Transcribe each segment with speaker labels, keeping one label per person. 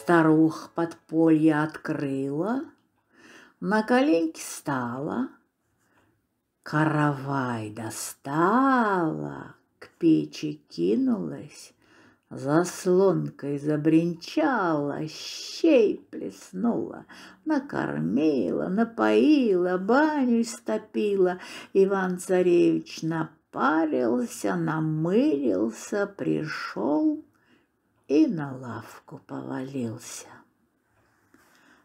Speaker 1: Старух подполье открыла, на коленки стала, каравай достала, к печи кинулась, заслонкой забринчала, щей плеснула, накормила, напоила, баню стопила. Иван-царевич напарился, намылился, пришел, и на лавку повалился.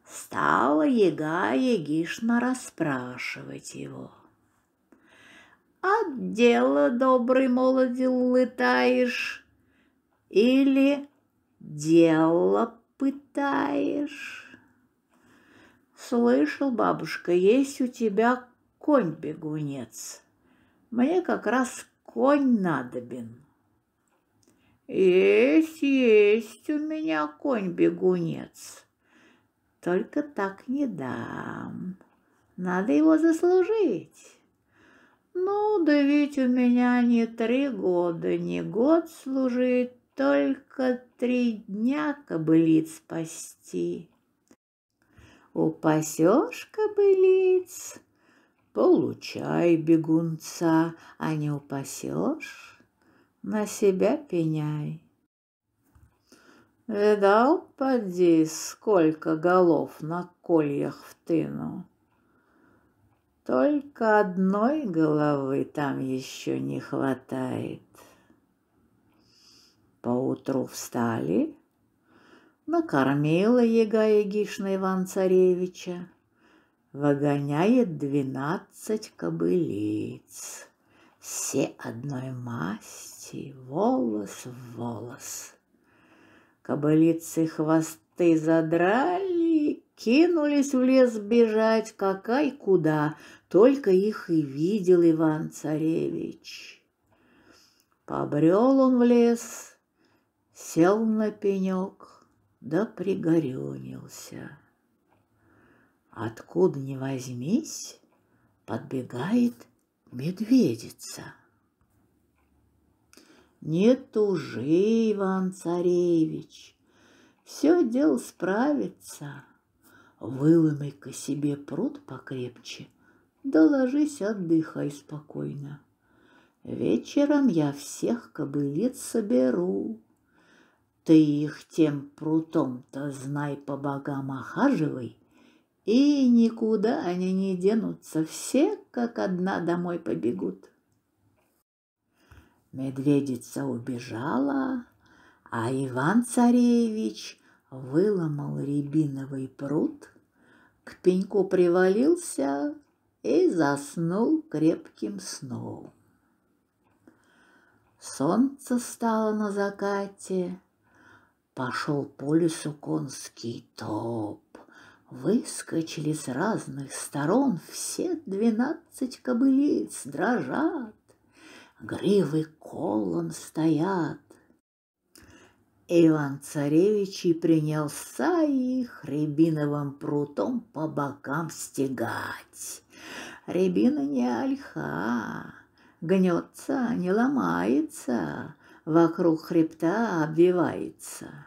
Speaker 1: Стала яга егишна расспрашивать его. «От «А дела, добрый молодил, летаешь? Или дело пытаешь?» «Слышал, бабушка, есть у тебя конь-бегунец. Мне как раз конь надобен». Есть, есть у меня конь-бегунец. Только так не дам. Надо его заслужить. Ну, да ведь у меня не три года, не год служить, только три дня кобылиц спасти. Упасешь кобылиц, получай бегунца, а не упасешь, на себя пеняй. Видал, поди, сколько голов на кольях в тыну. Только одной головы там еще не хватает. Поутру встали, накормила яга егишна Иван-Царевича, выгоняет двенадцать кобылиц, все одной масти дети, волос в волос. Кобылицы хвосты задрали, кинулись в лес бежать, какая куда, только их и видел Иван-царевич. Побрел он в лес, сел на пенек, да пригорюнился. Откуда ни возьмись, подбегает медведица. Не тужи, Иван-царевич, все дело справится. Выломай-ка себе пруд покрепче, да ложись отдыхай спокойно. Вечером я всех кобылиц соберу. Ты их тем прутом-то, знай, по богам охаживай, и никуда они не денутся, все как одна домой побегут. Медведица убежала, а Иван-царевич выломал рябиновый пруд, к пеньку привалился и заснул крепким сном. Солнце стало на закате, пошел по лесу конский топ. Выскочили с разных сторон все двенадцать кобылиц, дрожат, гривы колом стоят. Иван-царевич и принялся их рябиновым прутом по бокам стегать. Рябина не ольха, гнется, не ломается, вокруг хребта обвивается.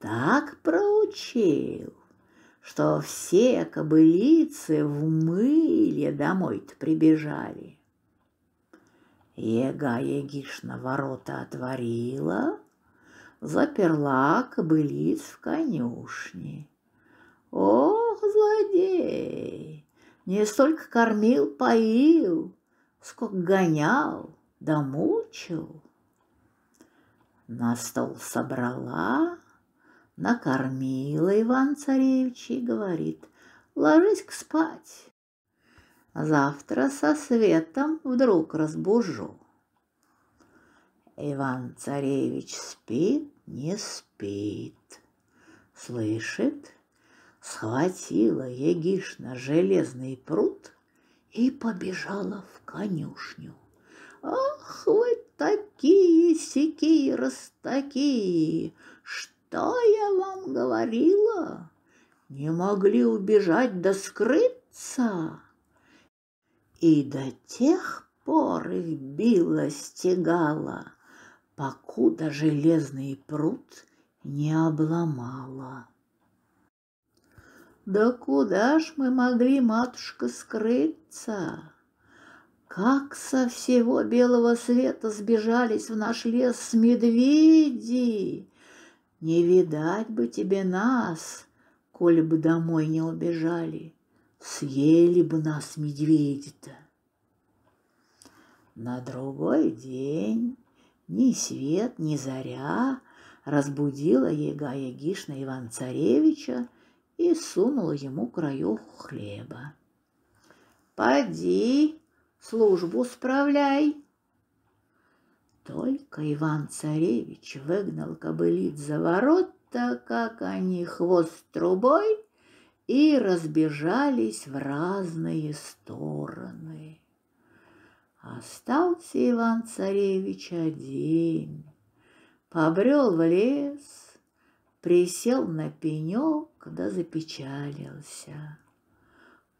Speaker 1: Так проучил, что все кобылицы в мыле домой-то прибежали. Ега Егишна ворота отворила, заперла кобылиц в конюшне. Ох, злодей! Не столько кормил, поил, сколько гонял, да На стол собрала, накормила Иван-царевич и говорит, ложись-ка спать, Завтра со светом вдруг разбужу. Иван-царевич спит, не спит. Слышит, схватила Егишна железный пруд и побежала в конюшню. Ах, вы такие, сякие, растакие! Что я вам говорила? Не могли убежать да скрыться? И до тех пор их било, стегало, покуда железный пруд не обломало. Да куда ж мы могли, матушка, скрыться? Как со всего белого света сбежались в наш лес медведи? Не видать бы тебе нас, коли бы домой не убежали. — съели бы нас медведи-то. На другой день ни свет, ни заря разбудила яга Ягишна Иван-Царевича и сунула ему краюху хлеба. «Поди, службу справляй!» Только Иван-Царевич выгнал кобылиц за ворота, как они хвост трубой и разбежались в разные стороны. Остался Иван-царевич один, побрел в лес, присел на пенек, да запечалился.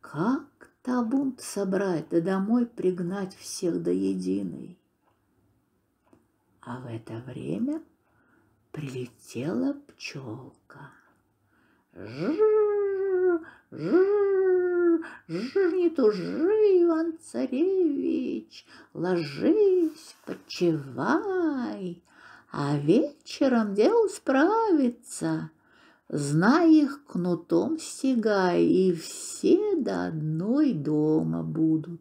Speaker 1: Как табун собрать, да домой пригнать всех до единой? А в это время прилетела пчелка. Жжж! Жир, жир, не тужи, Иван-царевич, ложись, почивай, а вечером дело справится. Знай их кнутом стегай, и все до одной дома будут.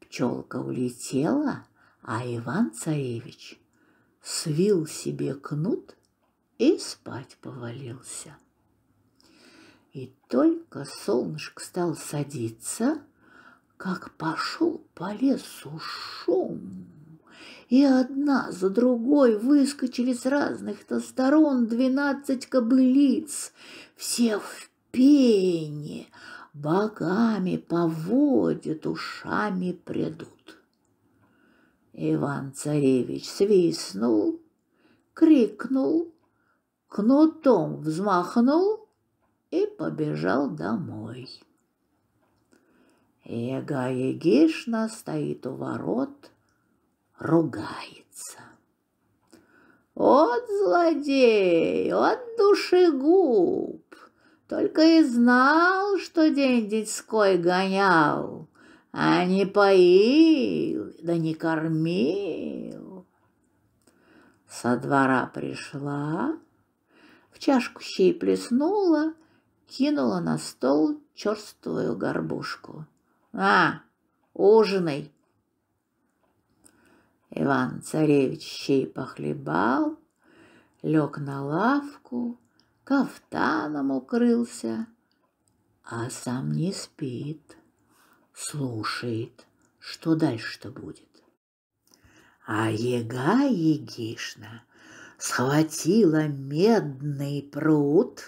Speaker 1: Пчелка улетела, а Иван-царевич свил себе кнут и спать повалился. И только солнышко стало садиться, как пошел по лесу шум. И одна за другой выскочили с разных-то сторон двенадцать кобылиц, все в пене, богами поводят, ушами придут. Иван-царевич свистнул, крикнул, кнутом взмахнул — и побежал домой. Яга Егишна стоит у ворот, ругается. «От злодей, от души губ! Только и знал, что день детской гонял, а не поил, да не кормил. Со двора пришла, в чашку щей плеснула кинула на стол черствую горбушку. А ужинай ужинай!» Иван-царевич щей похлебал, лег на лавку, кафтаном укрылся, а сам не спит, слушает, что дальше-то будет. А ега егишна схватила медный пруд,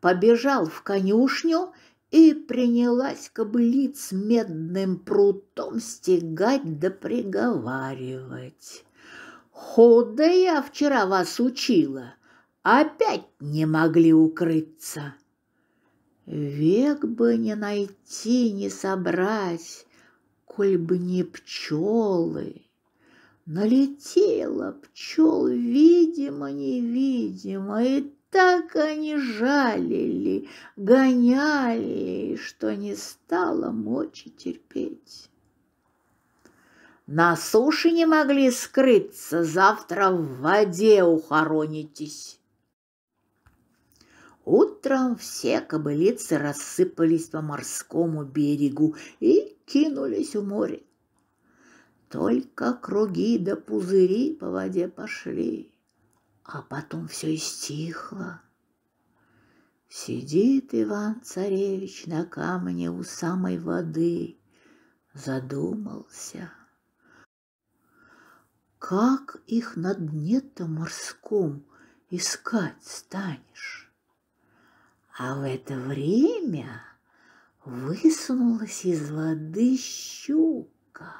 Speaker 1: побежал в конюшню и принялась кобылиц медным прутом стегать да приговаривать. «Худо я вчера вас учила, опять не могли укрыться». Век бы не найти, не собрать, коль бы не пчелы. Налетела пчел, видимо, невидимо, и так они жалили, гоняли, что не стало мочи терпеть. На суше не могли скрыться, завтра в воде ухоронитесь. Утром все кобылицы рассыпались по морскому берегу и кинулись у моря. Только круги да пузыри по воде пошли а потом все и стихло. Сидит Иван-царевич на камне у самой воды, задумался. Как их на дне-то морском искать станешь? А в это время высунулась из воды щука.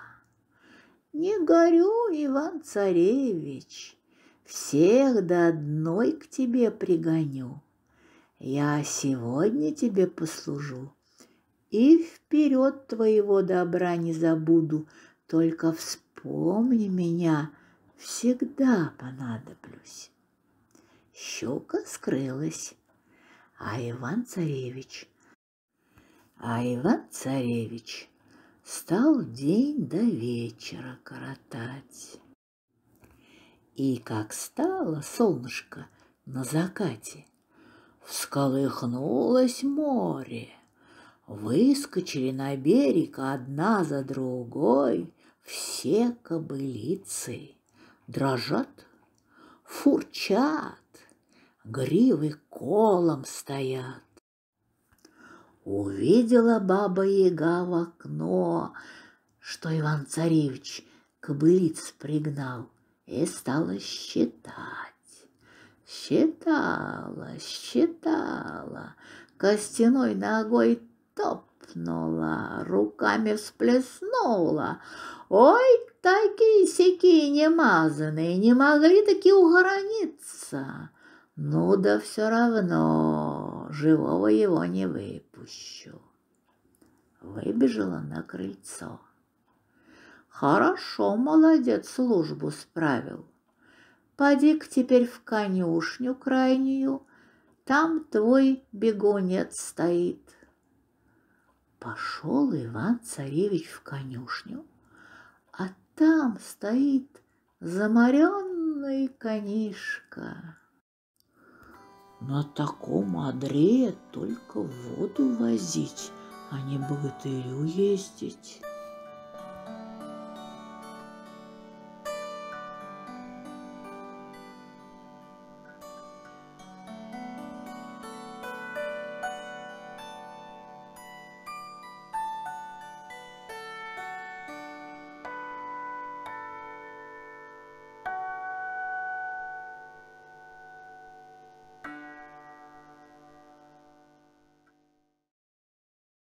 Speaker 1: Не горю, Иван-царевич, всех до одной к тебе пригоню. Я сегодня тебе послужу, и вперед твоего добра не забуду, только вспомни меня, всегда понадоблюсь. Щука скрылась, а Иван-царевич, а Иван-царевич стал день до вечера коротать. И как стало солнышко на закате, всколыхнулось море. Выскочили на берег одна за другой все кобылицы. Дрожат, фурчат, гривы колом стоят. Увидела баба Яга в окно, что Иван-царевич кобылиц пригнал и стала считать. Считала, считала, костяной ногой топнула, руками всплеснула. Ой, такие сяки немазанные, не могли таки угорониться. Ну да все равно, живого его не выпущу. Выбежала на крыльцо. Хорошо, молодец, службу справил. Поди-ка теперь в конюшню крайнюю, там твой бегонец стоит. Пошел Иван-царевич в конюшню, а там стоит заморенный конишка. На таком одре только воду возить, а не богатырю ездить.